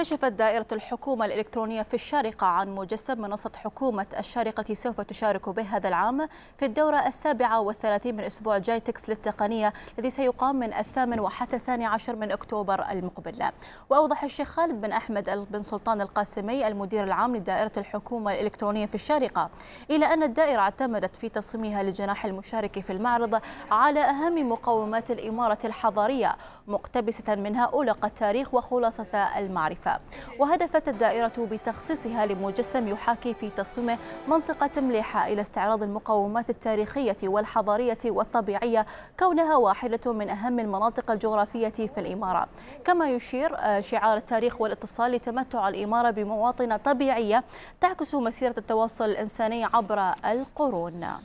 كشفت دائرة الحكومة الإلكترونية في الشارقة عن مجسم منصة حكومة الشارقة سوف تشارك به هذا العام في الدورة السابعة والثلاثين من أسبوع جايتكس للتقنية الذي سيقام من الثامن وحتى الثاني عشر من أكتوبر المقبل وأوضح الشيخ خالد بن أحمد بن سلطان القاسمي المدير العام لدائرة الحكومة الإلكترونية في الشارقة إلى أن الدائرة اعتمدت في تصميمها لجناح المشارك في المعرض على أهم مقومات الإمارة الحضارية مقتبسة منها أولق التاريخ وخلاصة المعرفة وهدفت الدائرة بتخصيصها لمجسم يحاكي في تصميمه منطقة مليحة إلى استعراض المقومات التاريخية والحضارية والطبيعية كونها واحدة من أهم المناطق الجغرافية في الإمارة كما يشير آه، شعار التاريخ والاتصال لتمتع الإمارة بمواطن طبيعية تعكس مسيرة التواصل الإنساني عبر القرون